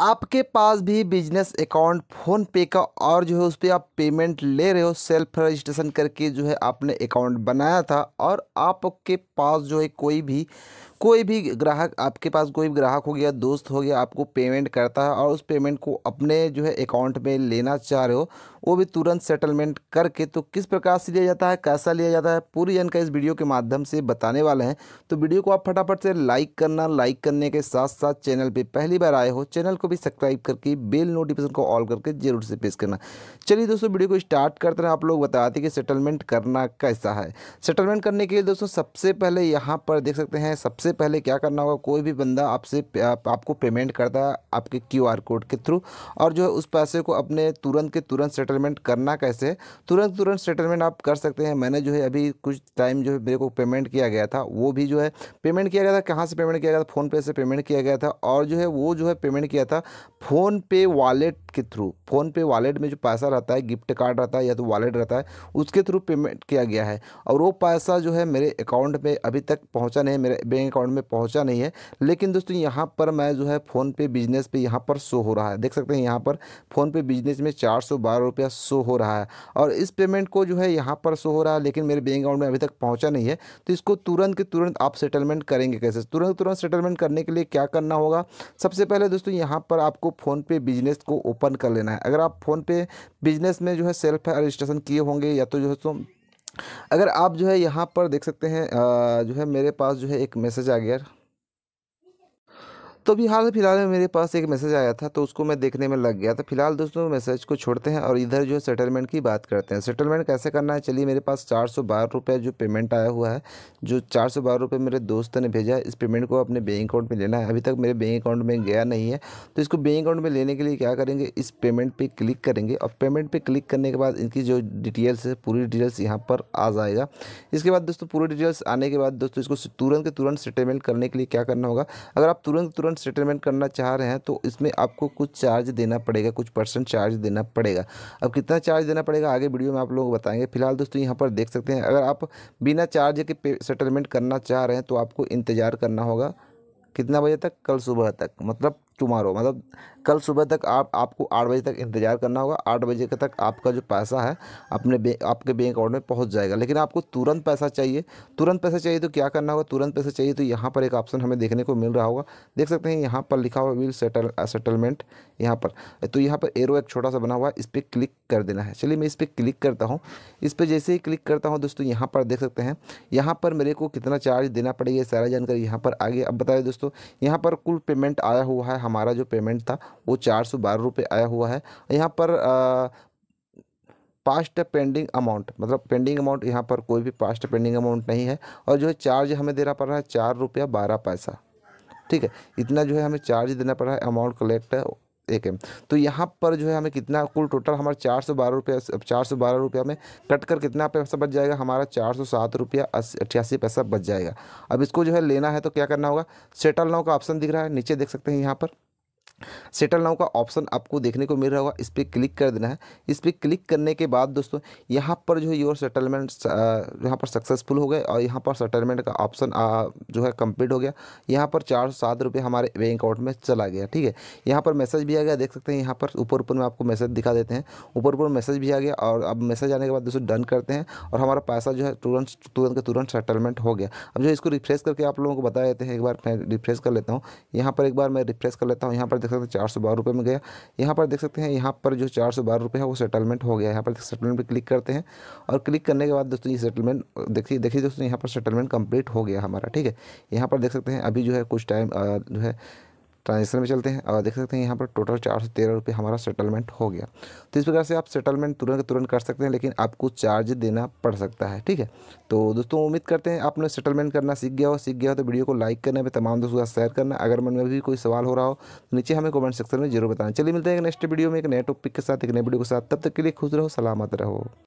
आपके पास भी business account phone पे का और जो है उस पर आप पेमेंट ले रहे हो सेल्फ रजिस्ट्रेशन करके जो है आपने अकाउंट बनाया था और आपके पास जो है कोई भी कोई भी ग्राहक आपके पास कोई भी ग्राहक हो गया दोस्त हो गया आपको पेमेंट करता है और उस पेमेंट को अपने जो है अकाउंट में लेना चाह रहे हो वो भी तुरंत सेटलमेंट करके तो किस प्रकार से लिया जाता है कैसा लिया जाता है पूरी जानकारी इस वीडियो के माध्यम से बताने वाले हैं तो वीडियो को आप फटाफट से लाइक करना लाइक करने के साथ साथ चैनल पर पहली बार आए हो चैनल को भी सब्सक्राइब करके बेल नोटिफिकेशन को ऑल करके जरूर से पेश करना चलिए दोस्तों वीडियो को स्टार्ट करते हैं आप लोग बताते हैं कि सेटलमेंट करना कैसा है सेटलमेंट करने के लिए दोस्तों सबसे पहले यहाँ पर देख सकते हैं सबसे पहले क्या करना होगा कोई भी बंदा आपसे आपको पेमेंट करता है आपके क्यू कोड के थ्रू और जो है उस पैसे को अपने तुरंत के तुरंत सेटलमेंट करना कैसे तुरंत तुरंत सेटलमेंट आप कर सकते हैं मैंने जो है अभी कुछ टाइम जो है मेरे को पेमेंट किया गया था वो भी जो है पेमेंट किया गया था कहाँ से पेमेंट किया गया था फ़ोनपे से पेमेंट किया गया था और जो है वो जो है पेमेंट किया था फोन फ़ोनपे वॉलेट के थ्रू फ़ोनपे वॉलेट में जो पैसा रहता है गिफ्ट कार्ड रहता है या तो वॉलेट रहता है उसके थ्रू पेमेंट किया गया है और वो पैसा जो है मेरे अकाउंट में अभी तक पहुंचा नहीं है मेरे बैंक अकाउंट में पहुंचा नहीं है लेकिन दोस्तों यहाँ पर मैं जो है फ़ोनपे बिजनेस पे यहाँ पर शो हो रहा है देख सकते हैं यहाँ पर फ़ोनपे बिजनेस में चार सौ शो हो रहा है और इस पेमेंट को जो है यहाँ पर शो हो रहा है लेकिन मेरे बैंक अकाउंट में अभी तक पहुँचा नहीं है तो इसको तुरंत के तुरंत आप सेटलमेंट करेंगे कैसे तुरंत तुरंत सेटलमेंट करने के लिए क्या करना होगा सबसे पहले दोस्तों यहाँ पर आपको फ़ोनपे बिजनेस को ओपन ओपन कर लेना है अगर आप फ़ोन पे बिजनेस में जो है सेल्फ रजिस्ट्रेशन किए होंगे या तो जो है तो अगर आप जो है यहाँ पर देख सकते हैं जो है मेरे पास जो है एक मैसेज आ गया तो अभी हाल फिलहाल में तो मेरे पास एक मैसेज आया था तो उसको मैं देखने में लग गया था फिलहाल दोस्तों मैसेज को छोड़ते हैं और इधर जो है सेटलमेंट की बात करते हैं सेटलमेंट कैसे करना है चलिए मेरे पास चार सौ बारह रुपये जो पेमेंट आया हुआ है जो चार सौ बारह रुपये मेरे दोस्त ने भेजा है इस पेमेंट को अपने बैंक अकाउंट में लेना है अभी तक मेरे बैंक अकाउंट में गया नहीं है तो इसको बैंक अकाउंट में लेने के लिए क्या करेंगे इस पेमेंट पर क्लिक करेंगे और पेमेंट पर क्लिक करने के बाद इनकी जो डिटेल्स है पूरी डिटेल्स यहाँ पर आ जाएगा इसके बाद दोस्तों पूरी डिटेल्स आने के बाद दोस्तों इसको तुरंत के तुरंत सेटलमेंट करने के लिए क्या करना होगा अगर आप तुरंत तुरंत सेटलमेंट करना चाह रहे हैं तो इसमें आपको कुछ चार्ज देना पड़ेगा कुछ परसेंट चार्ज देना पड़ेगा अब कितना चार्ज देना पड़ेगा आगे वीडियो में आप लोगों को बताएंगे फिलहाल दोस्तों यहाँ पर देख सकते हैं अगर आप बिना चार्ज के सेटलमेंट करना चाह रहे हैं तो आपको इंतज़ार करना होगा कितना बजे तक कल सुबह तक मतलब टुमारो मतलब कल सुबह तक आप आपको आठ बजे तक इंतज़ार करना होगा आठ बजे के तक आपका जो पैसा है अपने बे, आपके बैंक अकाउंट में पहुंच जाएगा लेकिन आपको तुरंत पैसा चाहिए तुरंत पैसा चाहिए तो क्या करना होगा तुरंत पैसा चाहिए तो यहाँ पर एक ऑप्शन हमें देखने को मिल रहा होगा देख सकते हैं यहाँ पर लिखा हुआ विल सेटल सेटलमेंट यहाँ पर तो यहाँ पर एरो एक छोटा सा बना हुआ है इस पर क्लिक कर देना है चलिए मैं इस पर क्लिक करता हूँ इस पर जैसे ही क्लिक करता हूँ दोस्तों यहाँ पर देख सकते हैं यहाँ पर मेरे को कितना चार्ज देना पड़ेगा सारा जानकारी यहाँ पर आगे अब बताए दोस्तों यहाँ पर कुल पेमेंट आया हुआ है हमारा जो पेमेंट था वो चार सौ बारह रुपये आया हुआ है यहाँ पर पास्ट पेंडिंग अमाउंट मतलब पेंडिंग अमाउंट यहाँ पर कोई भी पास्ट पेंडिंग अमाउंट नहीं है और जो है चार्ज हमें देना पड़ रहा है चार रुपया बारह पैसा ठीक है इतना जो है हमें चार्ज देना पड़ रहा है अमाउंट कलेक्ट एक है तो यहाँ पर जो है हमें कितना कुल टोटल हमारा चार सौ बारह रुपया चार सौ बारह रुपया में कट कर कितना पैसा बच जाएगा हमारा चार सौ सात रुपया अट्ठासी पैसा बच जाएगा अब इसको जो है लेना है तो क्या करना होगा सेटल नाउ का ऑप्शन दिख रहा है नीचे देख सकते हैं यहाँ पर सेटल नाउ का ऑप्शन आपको देखने को मिल रहा होगा इस पर क्लिक कर देना है इस पर क्लिक करने के बाद दोस्तों यहाँ पर जो है योर सेटलमेंट uh, यहाँ पर सक्सेसफुल हो गए और यहाँ पर सेटलमेंट का ऑप्शन uh, जो है कंप्लीट हो गया यहाँ पर चार सौ सात रुपये हमारे बैंक अकाउंट में चला गया ठीक है यहाँ पर मैसेज भी आ गया देख सकते हैं यहाँ पर ऊपर ऊपर में आपको मैसेज दिखा देते हैं ऊपर ऊपर मैसेज भी आ गया और अब मैसेज आने के बाद दोस्तों डन करते हैं और हमारा पैसा जो है तुरंत तुरंत का तुरंत सेटलमेंट हो गया अब जो इसको रिफ्रेश करके आप लोगों को बता देते हैं एक बार मैं रिफ्रेश कर लेता हूँ यहाँ पर एक बार मैं रिफ्रेश कर लेता हूँ यहाँ पर देख सकते हैं चार सौ बारह रुपये में गया यहाँ पर देख सकते हैं यहाँ पर जो चार सौ बारह रुपये है वो सेटलमेंट हो गया यहाँ पर सेटलमेंट पर क्लिक करते हैं और क्लिक करने के बाद दोस्तों ये सेटलमेंट देखिए देखिए दोस्तों यहाँ पर सेटलमेंट कंप्लीट हो गया हमारा ठीक है यहाँ पर देख सकते हैं अभी जो है कुछ टाइम जो है ट्रांजेक्शन में चलते हैं और देख सकते हैं यहाँ पर टोटल चार सौ तेरह रुपये हमारा सेटलमेंट हो गया तो इस प्रकार से आप सेटलमेंट तुरंत तुरंत कर सकते हैं लेकिन आपको चार्ज देना पड़ सकता है ठीक है तो दोस्तों उम्मीद करते हैं आपने सेटलमेंट करना सीख गया हो सीख गया हो तो वीडियो को लाइक करना भी तमाम दोस्तों के साथ शेयर करना अगर मन में भी कोई सवाल हो रहा हो तो नीचे हमें कमेंट सेक्शन में जरूर बताना चलिए मिलते हैं नेक्स्ट वीडियो में एक नए टॉपिक के साथ एक नए वीडियो के साथ तब तक के लिए खुश रहो सलामत रहो